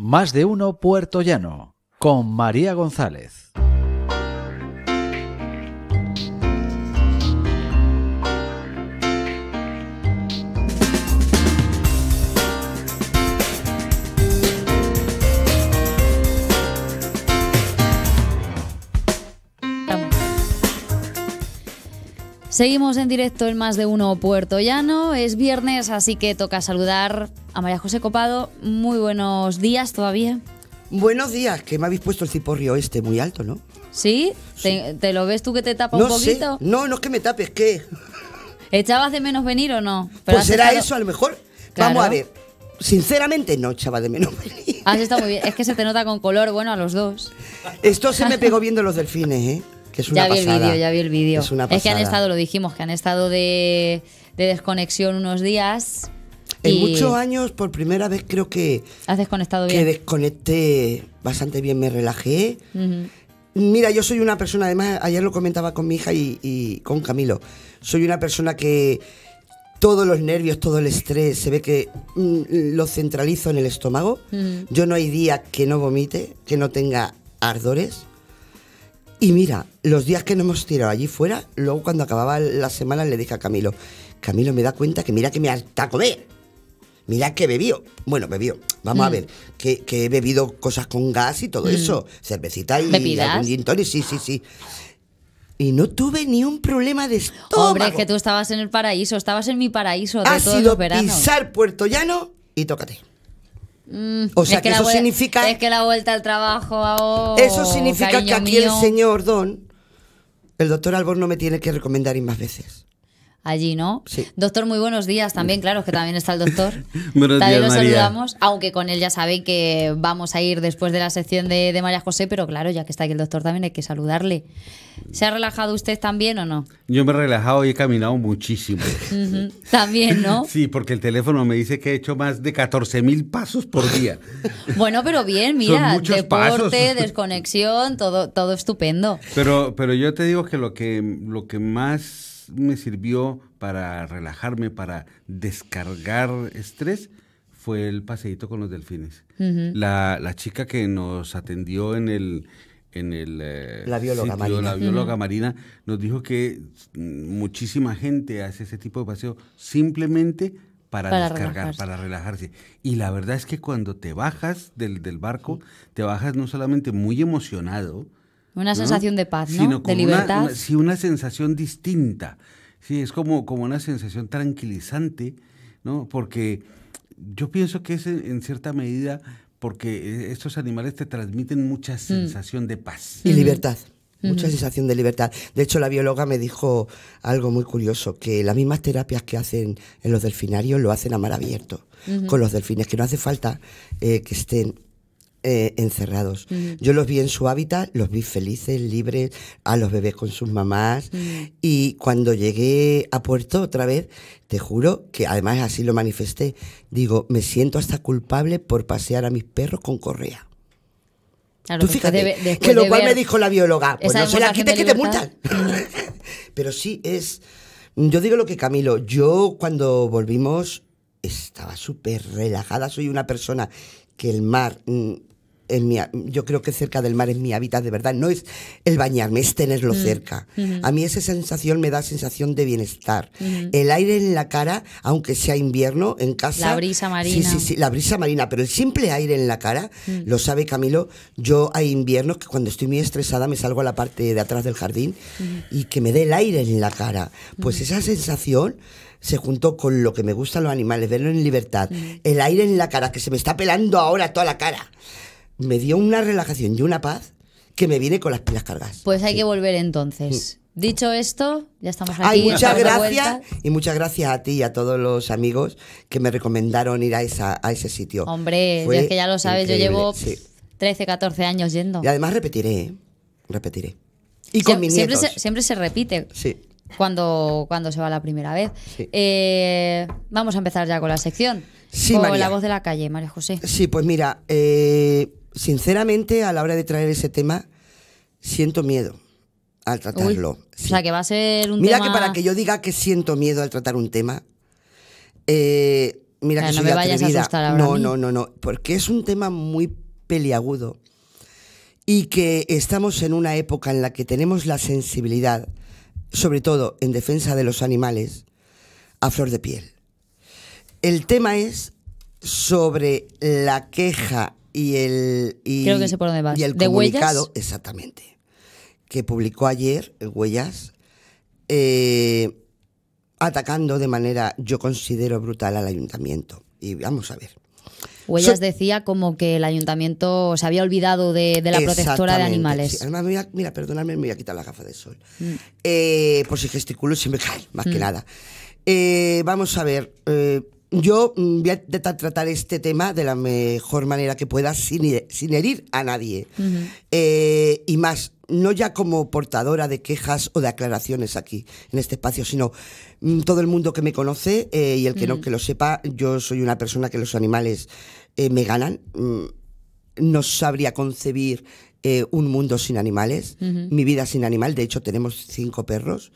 Más de uno Puerto Llano con María González. Seguimos en directo en más de uno Puerto Llano. Es viernes, así que toca saludar a María José Copado. Muy buenos días todavía. Buenos días, que me habéis puesto el ciporrio este muy alto, ¿no? ¿Sí? sí. te lo ves tú que te tapa un poquito? No, no es que me tapes, ¿qué? ¿Echabas de menos venir o no? pues será eso a lo mejor. Vamos a ver. Sinceramente no echaba de menos venir. Ah, muy bien. Es que se te nota con color, bueno, a los dos. Esto se me pegó viendo los delfines, ¿eh? ya vi el vídeo, ya vi el vídeo. Es, que han estado, lo dijimos, que han estado de, desconexión unos días. En muchos años, por primera vez, creo que. Has desconectado bien. Que desconecté bastante bien, me relajé. Mira, yo soy una persona, además, ayer lo comentaba con mi hija y, con Camilo. Soy una persona que todos los nervios, todo el estrés, se ve que mm, lo centralizo en el estómago. Yo no hay día que no vomite, que no tenga ardores. Y mira, los días que nos hemos tirado allí fuera, luego cuando acababa la semana le dije a Camilo, Camilo me da cuenta que mira que me harta comer. Mira que bebió. Bueno, bebió. Vamos a mm. ver. Que, he bebido cosas con gas y todo mm. eso. Cervecita y Sí, sí, sí. Y no tuve ni un problema de estómago. Hombre, que tú estabas en el paraíso. Estabas en mi paraíso de ha sido los pisar Puerto Llano y tócate. Mm. o sea, que, eso significa... Es que la vuelta al trabajo... Oh, eso significa que aquí el señor Don, el doctor Alborno me tiene que recomendar Y más veces allí, ¿no? Doctor, muy buenos días también, claro, que también está el doctor. buenos también lo saludamos, aunque con él ya sabéis que vamos a ir después de la sección de, de, María José, pero claro, ya que está aquí el doctor también hay que saludarle. ¿Se ha relajado usted también o no? Yo me he relajado y he caminado muchísimo. También, ¿no? sí, porque el teléfono me dice que he hecho más de 14.000 pasos por día. bueno, pero bien, mira, deporte, desconexión, todo, todo estupendo. Pero, pero yo te digo que lo que, lo que más me sirvió para relajarme, para descargar estrés, fue el paseíto con los delfines. la, chica que nos atendió en el... En eh, la bióloga, marina. La bióloga marina nos dijo que muchísima gente hace ese tipo de paseo simplemente para, descargar, para relajarse. Y la verdad es que cuando te bajas del, del barco, te bajas no solamente muy emocionado, una sensación de paz, ¿no? de libertad. sí, una sensación distinta. Sí, es como, como una sensación tranquilizante, ¿no? Porque yo pienso que es en cierta medida porque eh, estos animales te transmiten mucha mm. sensación de paz. Y mm. libertad. Mm. Mucha sensación de libertad. De hecho, la bióloga me dijo algo muy curioso, que las mismas terapias que hacen en los delfinarios lo hacen a mar abierto, con los delfines, que no hace falta eh, que estén eh, encerrados. Mm. Yo los vi en su hábitat, los vi felices, libres, a los bebés con sus mamás. Mm. Y cuando llegué a Puerto otra vez, te juro que además así lo manifesté, digo, me siento hasta culpable por pasear a mis perros con correa. Tú fíjate, que lo cual me dijo la bióloga, pues no se la quites que te multan. Mm. Pero sí es, yo digo lo que Camilo, yo cuando volvimos estaba súper relajada, soy una persona que el mar yo creo que cerca del mar es mi hábitat de verdad. No es el bañarme, es tenerlo mm, cerca. Mm. A mí esa sensación me da sensación de bienestar. Mm. El aire en la cara, aunque sea invierno, en casa. La brisa marina. Sí, sí, sí, la brisa marina. Pero el simple aire en la cara, lo sabe Camilo, yo hay inviernos que cuando estoy muy estresada me salgo a la parte de atrás del jardín y que me dé el aire en la cara. Pues esa sensación se juntó con lo que me gustan los animales, verlo en libertad, el aire en la cara, que se me está pelando ahora toda la cara me dio una relajación y una paz que me viene con las pilas cargadas. Pues hay que volver entonces. Dicho esto, ya estamos aquí. muchas gracias y muchas gracias a ti y a todos los amigos que me recomendaron ir a, ese sitio. Hombre, es que ya lo sabes, yo llevo 13, 14 años yendo. Y además repetiré, ¿eh? repetiré. Y con mis siempre siempre se repite. Sí. Cuando, cuando se va la primera vez. Eh, vamos a empezar ya con la sección. Sí, con la voz de la calle, María José. Sí, pues mira, eh, sinceramente, a la hora de traer ese tema, siento miedo al tratarlo. O sea, que va a ser un mira que para que yo diga que siento miedo al tratar un tema, eh, mira que no me a asustar no, no, no, no, porque es un tema muy peliagudo y que estamos en una época en la que tenemos la sensibilidad, sobre todo en defensa de los animales, a flor de piel. El tema es sobre la queja y el, y, Creo que el ¿De comunicado, huellas? exactamente, que publicó ayer Huellas, eh, atacando de manera, yo considero, brutal al ayuntamiento. Y vamos a ver. Huellas decía como que el ayuntamiento se había olvidado de, la protectora de animales. mira, perdóname, me voy a quitar la gafa de sol. Mm. Eh, por si gesticulo se me cae, más que mm. nada. Eh, vamos a ver, yo mm, voy a tratar este tema de la mejor manera que pueda sin, herir a nadie. Eh, y más, no ya como portadora de quejas o de aclaraciones aquí, en este espacio, sino mm, todo el mundo que me conoce eh, y el que no que lo sepa, yo soy una persona que los animales eh, me ganan. Mm, no sabría concebir un mundo sin animales, mi vida sin animal. De hecho, tenemos cinco perros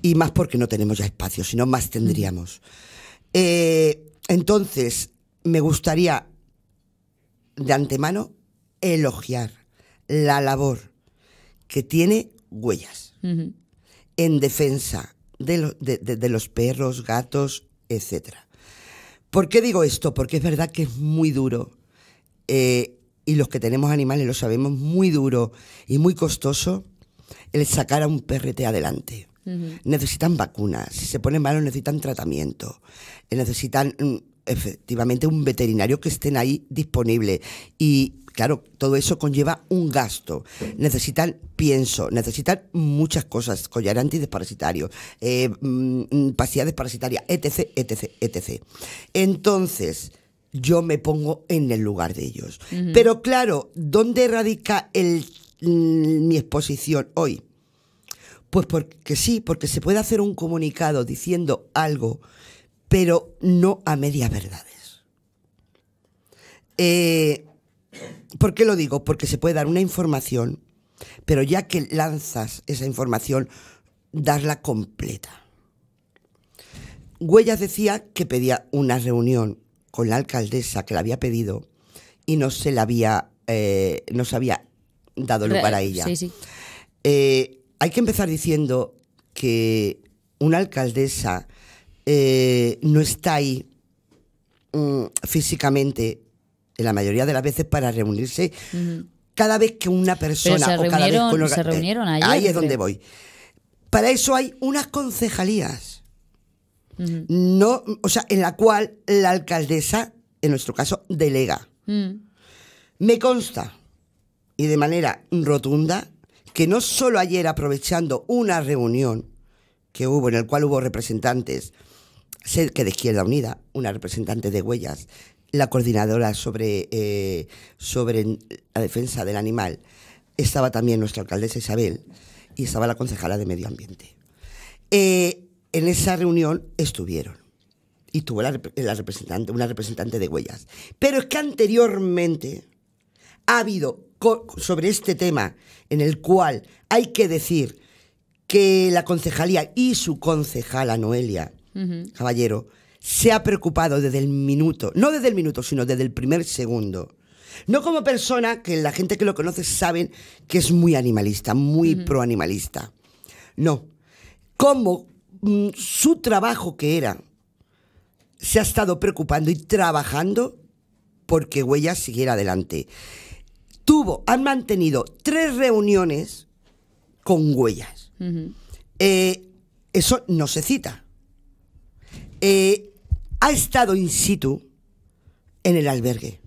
y más porque no tenemos ya espacio, sino más tendríamos. Eh, entonces, me gustaría de antemano elogiar la labor que tiene Huellas en defensa de, los perros, gatos, etc. ¿Por qué digo esto? Porque es verdad que es muy duro. Eh, y los que tenemos animales lo sabemos, muy duro y muy costoso el sacar a un perrete adelante necesitan vacunas, si se ponen malos necesitan tratamiento, eh, necesitan mm, efectivamente un veterinario que estén ahí disponible y claro, todo eso conlleva un gasto. Necesitan pienso, necesitan muchas cosas, collar antidesparasitario eh, mm, pastillas parasitarias, etc, etc, etc. Entonces, yo me pongo en el lugar de ellos. Pero claro, ¿dónde radica mm, mi exposición hoy? Pues porque sí, porque se puede hacer un comunicado diciendo algo, pero no a medias verdades. Eh, ¿Por qué lo digo? Porque se puede dar una información, pero ya que lanzas esa información, darla completa. Huellas decía que pedía una reunión con la alcaldesa que la había pedido y no se la había, eh, no se dado lugar a ella. Eh, hay que empezar diciendo que una alcaldesa eh, no está ahí mm, físicamente en la mayoría de las veces para reunirse cada vez que una persona o cada vez que se reunieron eh, ahí es donde voy para eso hay unas concejalías no o sea en la cual la alcaldesa en nuestro caso delega me consta y de manera rotunda que no solo ayer aprovechando una reunión que hubo en el cual hubo representantes que de Izquierda Unida, una representante de Huellas, la coordinadora sobre, eh, sobre la defensa del animal, estaba también nuestra alcaldesa Isabel y estaba la concejala de Medio Ambiente. Eh, en esa reunión estuvieron y tuvo la, representante, una representante de Huellas. Pero es que anteriormente ha habido sobre este tema, en el cual hay que decir que la concejalía y su concejala Noelia Caballero se ha preocupado desde el minuto, no desde el minuto, sino desde el primer segundo. No como persona que la gente que lo conoce saben que es muy animalista, muy proanimalista. No. Como mm, su trabajo que era se ha estado preocupando y trabajando porque Huella siguiera adelante tuvo, han mantenido tres reuniones con huellas. Eh, eso no se cita. Eh, ha estado in situ en el albergue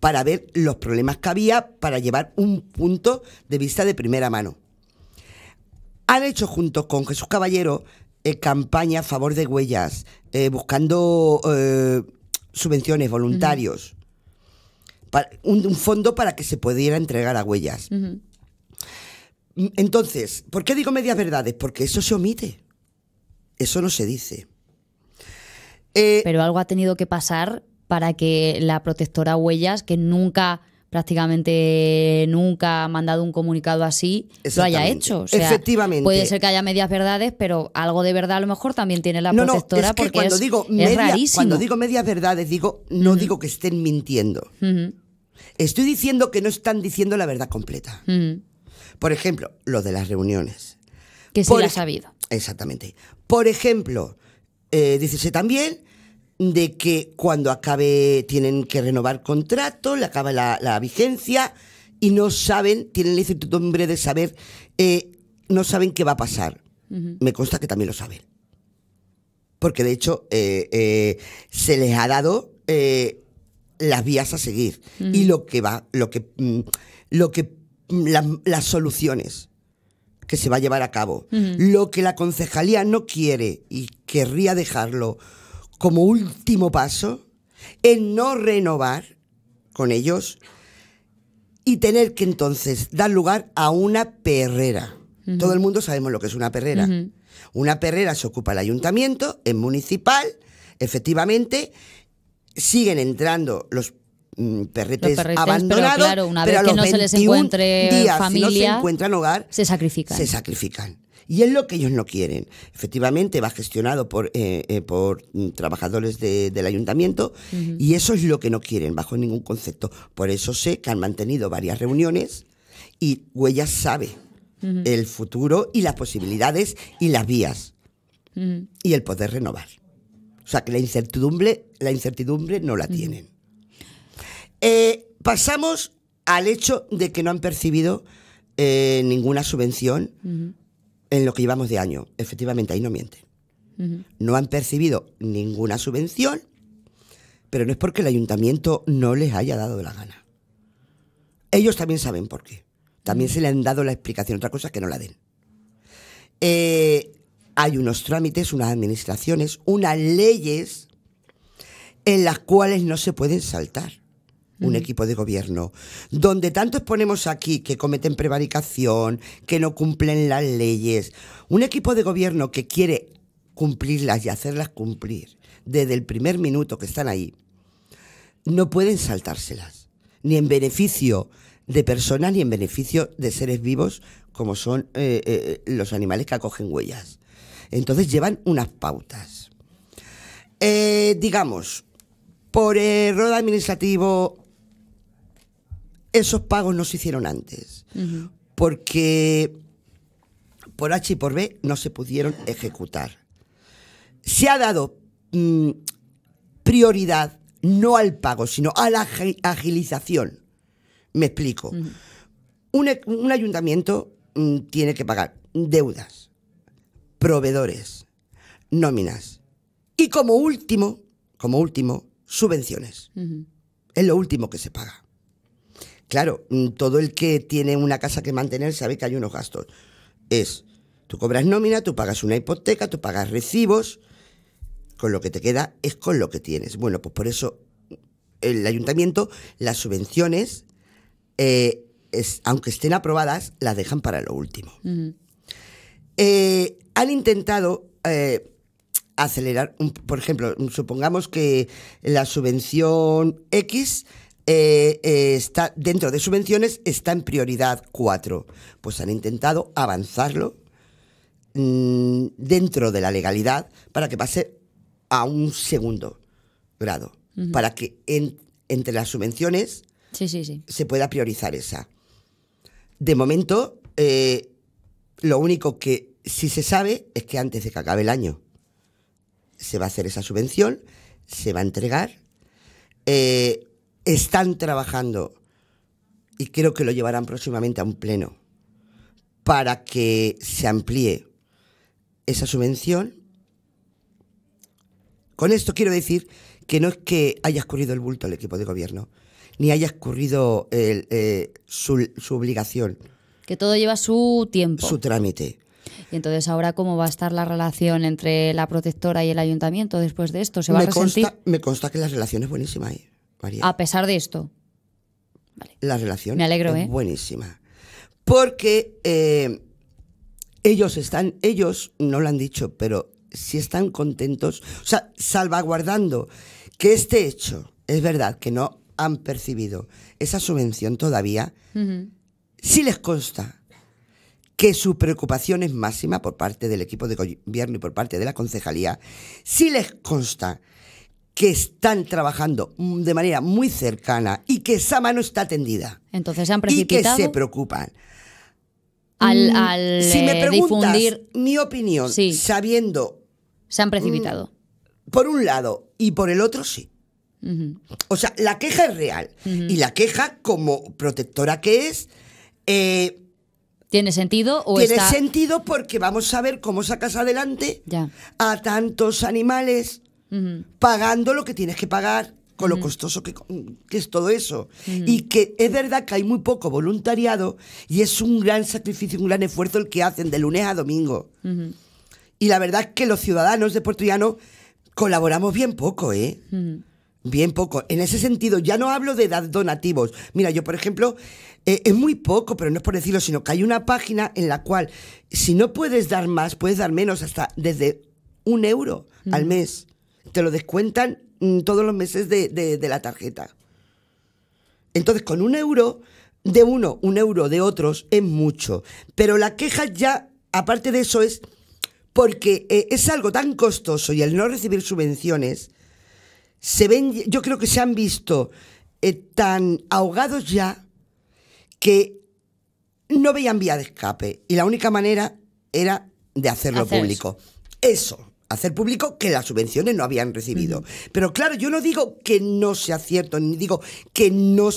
para ver los problemas que había, para llevar un punto de vista de primera mano. Han hecho juntos con Jesús Caballero eh, campaña a favor de huellas, buscando subvenciones, voluntarios un, fondo para que se pudiera entregar a huellas. Entonces, ¿por qué digo medias verdades? Porque eso se omite. Eso no se dice. Eh, pero algo ha tenido que pasar para que la protectora Huellas, que nunca, prácticamente nunca ha mandado un comunicado así, lo haya hecho. Efectivamente. Puede ser que haya medias verdades, pero algo de verdad a lo mejor también tiene la protectora porque cuando digo Cuando digo medias verdades, digo, no digo que estén mintiendo. Estoy diciendo que no están diciendo la verdad completa. Mm. Por ejemplo, lo de las reuniones. Que sí la ha sabido. Exactamente. Por ejemplo, eh, también de que cuando acabe tienen que renovar contrato, le acaba la, vigencia y no saben, tienen la incertidumbre de saber, eh, no saben qué va a pasar. Me consta que también lo saben. Porque de hecho eh, eh, se les ha dado las vías a seguir y lo que va, lo que, mm, lo que mm, las soluciones que se va a llevar a cabo. Lo que la concejalía no quiere y querría dejarlo como último paso es no renovar con ellos y tener que entonces dar lugar a una perrera. Todo el mundo sabemos lo que es una perrera. Una perrera se ocupa el ayuntamiento, es municipal, efectivamente, siguen entrando los mm, perretes, abandonados, pero, claro, una vez que no se les encuentre familia, no se hogar, se sacrifican. Se sacrifican. Y es lo que ellos no quieren. Efectivamente, va gestionado por, eh, eh, por mm, trabajadores del ayuntamiento y eso es lo que no quieren, bajo ningún concepto. Por eso sé que han mantenido varias reuniones y Huellas sabe el futuro y las posibilidades y las vías y el poder renovar. O sea que la incertidumbre, la incertidumbre no la tienen. Eh, pasamos al hecho de que no han percibido eh, ninguna subvención en lo que llevamos de año. Efectivamente, ahí no mienten. No han percibido ninguna subvención, pero no es porque el ayuntamiento no les haya dado la gana. Ellos también saben por qué. También se le han dado la explicación. Otra cosa es que no la den. Eh, hay unos trámites, unas administraciones, unas leyes en las cuales no se pueden saltar un mm. equipo de gobierno, donde tanto exponemos aquí que cometen prevaricación, que no cumplen las leyes, un equipo de gobierno que quiere cumplirlas y hacerlas cumplir desde el primer minuto que están ahí, no pueden saltárselas, ni en beneficio de personas, ni en beneficio de seres vivos como son eh, eh, los animales que acogen huellas. Entonces llevan unas pautas. Eh, digamos, por error administrativo, esos pagos no se hicieron antes, porque por H y por B no se pudieron ejecutar. Se ha dado mm, prioridad no al pago, sino a la agilización. Me explico. E-, un, ayuntamiento mm, tiene que pagar deudas, proveedores, nóminas y como último, como último, subvenciones. Es lo último que se paga. Claro, mm, todo el que tiene una casa que mantener sabe que hay unos gastos. Es, tú cobras nómina, tú pagas una hipoteca, tú pagas recibos, con lo que te queda es con lo que tienes. Bueno, pues por eso mm, el ayuntamiento las subvenciones, eh, aunque estén aprobadas, las dejan para lo último. eh, han intentado eh, acelerar, por ejemplo, supongamos que la subvención X eh, eh, está dentro de subvenciones está en prioridad 4. Pues han intentado avanzarlo mm, dentro de la legalidad para que pase a un segundo grado, para que entre las subvenciones se pueda priorizar esa. De momento, lo único que si se sabe es que antes de que acabe el año se va a hacer esa subvención, se va a entregar. Eh, están trabajando y creo que lo llevarán próximamente a un pleno para que se amplíe esa subvención. Con esto quiero decir que no es que haya escurrido el bulto al equipo de gobierno, ni haya escurrido eh, su, su obligación. Que todo lleva su tiempo. Su trámite. Y entonces ahora cómo va a estar la relación entre la protectora y el ayuntamiento después de esto, se va me a resentir. Consta, me consta que la relación es buenísima, ahí, ¿eh, María. A pesar de esto. Vale. La relación es ¿eh? buenísima. Porque eh, ellos están, ellos no lo han dicho, pero si están contentos, o sea, salvaguardando que este hecho, es verdad que no han percibido esa subvención todavía, sí les consta que su preocupación es máxima por parte del equipo de gobierno y por parte de la concejalía, si les consta que están trabajando de manera muy cercana y que esa mano está tendida. Entonces se han precipitado. Y que se preocupan. Mm, si me eh, preguntas mi opinión, sabiendo. Se han precipitado. Mm, por un lado y por el otro, sí. O sea, la queja es real. Y la queja, como protectora que es, eh, ¿Tiene sentido? O Tiene sentido porque vamos a ver cómo sacas adelante a tantos animales pagando lo que tienes que pagar con lo costoso que, es todo eso. Y que es verdad que hay muy poco voluntariado y es un gran sacrificio, un gran esfuerzo el que hacen de lunes a domingo. Y la verdad es que los ciudadanos de Puerto Llano colaboramos bien poco, ¿eh? Bien poco. En ese sentido, ya no hablo de edad donativos. Mira, yo, por ejemplo, eh, es muy poco, pero no es por decirlo, sino que hay una página en la cual, si no puedes dar más, puedes dar menos, hasta desde un euro al mes. Te lo descuentan mm, todos los meses de, de, la tarjeta. Entonces, con un euro de uno, un euro de otros, es mucho. Pero la queja ya, aparte de eso, es porque eh, es algo tan costoso y el no recibir subvenciones se ven, yo creo que se han visto eh, tan ahogados ya que no veían vía de escape y la única manera era de hacerlo público. Eso. hacer público que las subvenciones no habían recibido. Pero claro, yo no digo que no sea cierto, ni digo que no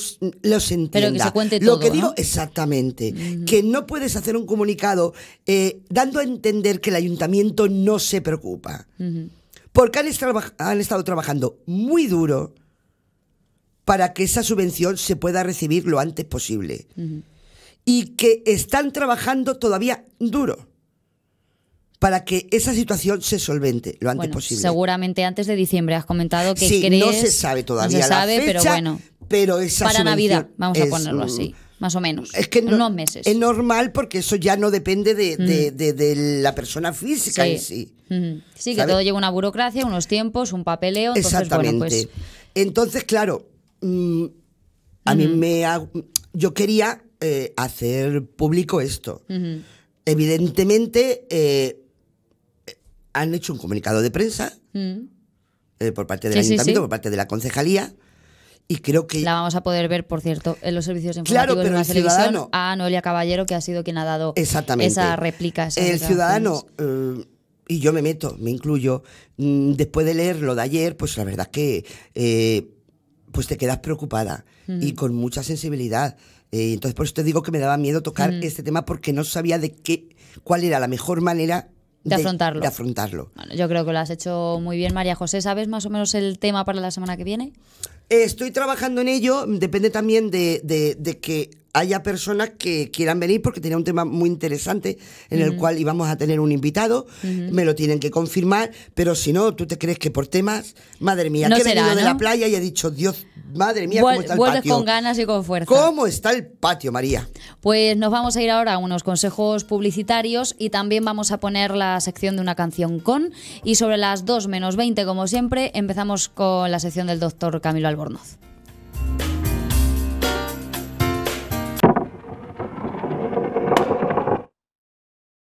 los entienda. Pero que se cuente Lo que digo exactamente, que no puedes hacer un comunicado eh, dando a entender que el ayuntamiento no se preocupa. Porque han, estado trabajando muy duro para que esa subvención se pueda recibir lo antes posible. Y que están trabajando todavía duro para que esa situación se solvente lo antes posible. Seguramente antes de diciembre has comentado que sí, no se sabe todavía sabe, pero bueno. Pero para Navidad, vamos a ponerlo así más o menos. Es que unos meses. Es normal porque eso ya no depende de, mm. la persona física sí. en sí. Sí, que todo lleva una burocracia, unos tiempos, un papeleo. Entonces, Exactamente. Pues entonces, claro, mm, a mí me. yo quería eh, hacer público esto. Evidentemente, eh, han hecho un comunicado de prensa mm. eh, por parte del ayuntamiento, por parte de la concejalía y creo que... La vamos a poder ver, por cierto, en los servicios informativos claro, pero de la a Noelia Caballero, que ha sido quien ha dado esa réplica. el ciudadano, eh, y yo me meto, me incluyo, mm, después de leer lo de ayer, pues la verdad que eh, pues te quedas preocupada y con mucha sensibilidad. Eh, entonces por eso te digo que me daba miedo tocar este tema porque no sabía de qué, cuál era la mejor manera de, afrontarlo. De afrontarlo. yo creo que lo has hecho muy bien, María José. ¿Sabes más o menos el tema para la semana que viene? Estoy trabajando en ello, depende también de, de, que haya personas que quieran venir porque tenía un tema muy interesante en el cual íbamos a tener un invitado, me lo tienen que confirmar, pero si no, tú te crees que por temas, madre mía, que he venido de la playa y he dicho, Dios, madre mía, cómo está el vuelves con ganas y con fuerza. ¿Cómo está el patio, María? Pues nos vamos a ir ahora a unos consejos publicitarios y también vamos a poner la sección de una canción con y sobre las 2 menos 20, como siempre, empezamos con la sección del doctor Camilo Albornoz.